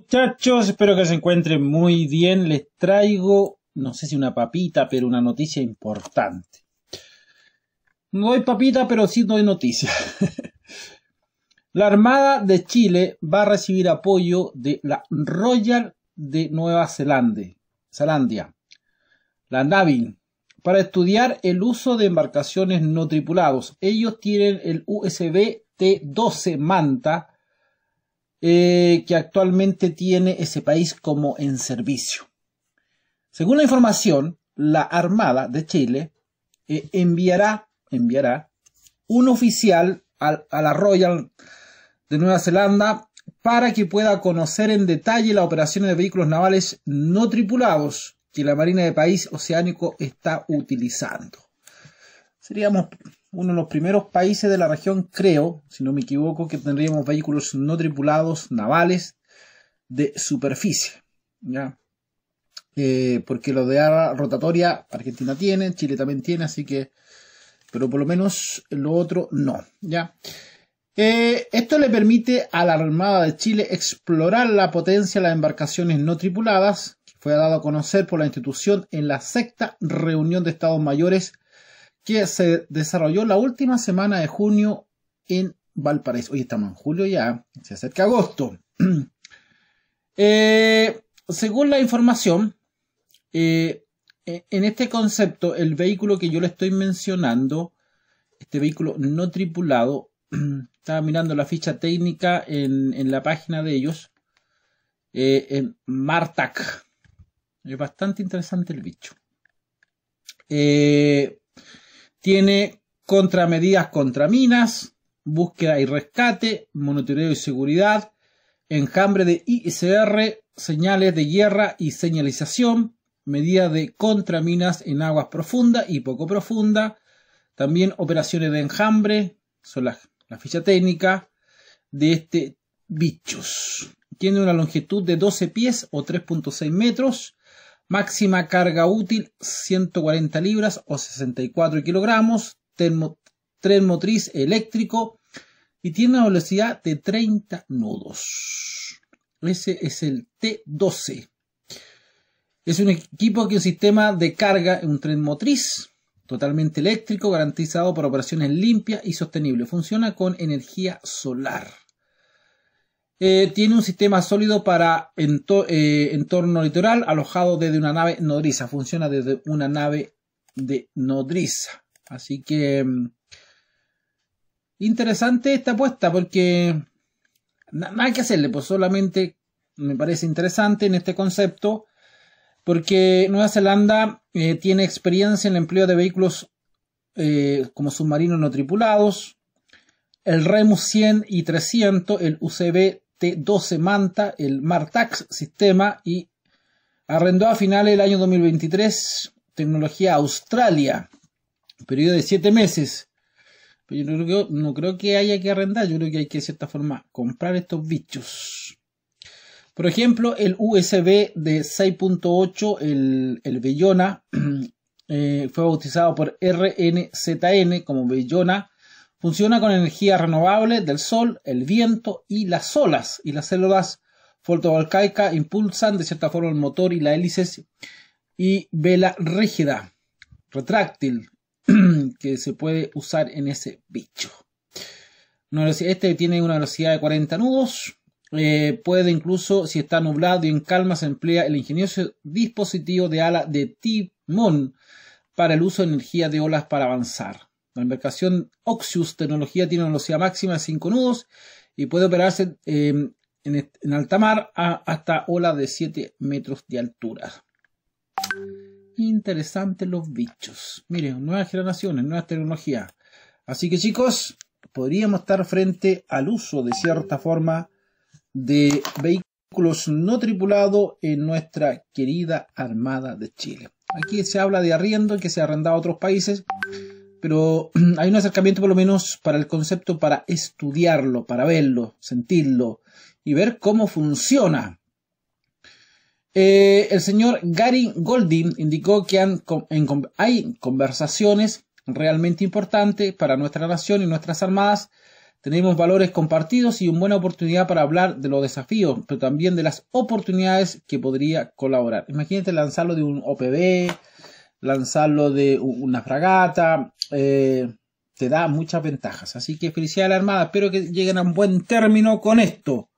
muchachos, espero que se encuentren muy bien. Les traigo, no sé si una papita, pero una noticia importante. No hay papita, pero sí no hay noticia. la Armada de Chile va a recibir apoyo de la Royal de Nueva Zelanda, la Navin, para estudiar el uso de embarcaciones no tripulados. Ellos tienen el USB T12 Manta eh, que actualmente tiene ese país como en servicio. Según la información, la Armada de Chile eh, enviará, enviará un oficial a la Royal de Nueva Zelanda para que pueda conocer en detalle la operaciones de vehículos navales no tripulados que la Marina de País Oceánico está utilizando. Seríamos uno de los primeros países de la región, creo, si no me equivoco, que tendríamos vehículos no tripulados navales de superficie. ¿ya? Eh, porque lo de la rotatoria Argentina tiene, Chile también tiene, así que, pero por lo menos lo otro no. ¿ya? Eh, esto le permite a la Armada de Chile explorar la potencia de las embarcaciones no tripuladas, fue dado a conocer por la institución en la sexta reunión de Estados Mayores que se desarrolló la última semana de junio en Valparaíso. Hoy estamos en julio ya, se acerca agosto. Eh, según la información, eh, e-, en este concepto, el vehículo que yo le estoy mencionando, este vehículo no tripulado, estaba mirando la ficha técnica en, la página de ellos, eh, en Martac. Es bastante interesante el bicho. Eh, tiene contramedidas contra minas, búsqueda y rescate, monitoreo y seguridad, enjambre de ICR, señales de guerra y señalización, medidas de contraminas en aguas profundas y poco profundas, también operaciones de enjambre, son la ficha técnica de este bichos. Tiene una longitud de 12 pies o 3.6 metros, Máxima carga útil 140 libras o 64 kilogramos. tren motriz eléctrico y tiene una velocidad de 30 nudos. Ese es el T12. Es un equipo que un sistema de carga en un tren motriz totalmente eléctrico, garantizado por operaciones limpias y sostenibles. Funciona con energía solar. Eh, tiene un sistema sólido para eh, entorno litoral alojado desde una nave nodriza. Funciona desde una nave de nodriza. Así que mm, interesante esta apuesta porque nada que hacerle, pues solamente me parece interesante en este concepto porque Nueva Zelanda eh, tiene experiencia en el empleo de vehículos como submarinos no tripulados, el Remus 100 y 300, el UCB T12 Manta, el Martax Sistema y arrendó a finales del año 2023 Tecnología Australia, periodo de 7 meses. Pero yo no creo, que haya que arrendar, yo creo que hay que de cierta forma comprar estos bichos. Por ejemplo, el USB de 6.8, el, el Bellona, eh, fue bautizado por RNZN como Bellona Funciona con energía renovable del sol, el viento y las olas. Y las células fotovoltaicas impulsan de cierta forma el motor y la hélice y vela rígida, retráctil, que se puede usar en ese bicho. Este tiene una velocidad de 40 nudos. Eh, puede incluso, si está nublado y en calma, se emplea el ingenioso dispositivo de ala de timón para el uso de energía de olas para avanzar. La embarcación Oxius Tecnología tiene una velocidad máxima de 5 nudos y puede operarse eh, en, alta mar a, hasta ola de 7 metros de altura. Interesantes los bichos. Miren, nuevas generaciones, nuevas tecnologías. Así que chicos, podríamos estar frente al uso de cierta forma de vehículos no tripulados en nuestra querida Armada de Chile. Aquí se habla de arriendo que se arrendado a otros países pero hay un acercamiento por lo menos para el concepto para estudiarlo, para verlo, sentirlo y ver cómo funciona. Eh, el señor Gary Goldin indicó que hay conversaciones realmente importantes para nuestra nación y nuestras armadas. Tenemos valores compartidos y una buena oportunidad para hablar de los desafíos, pero también de las oportunidades que podría colaborar. Imagínate lanzarlo de un OPB, lanzarlo de una fragata, eh, te da muchas ventajas. Así que felicidades a la Armada, espero que lleguen a un buen término con esto.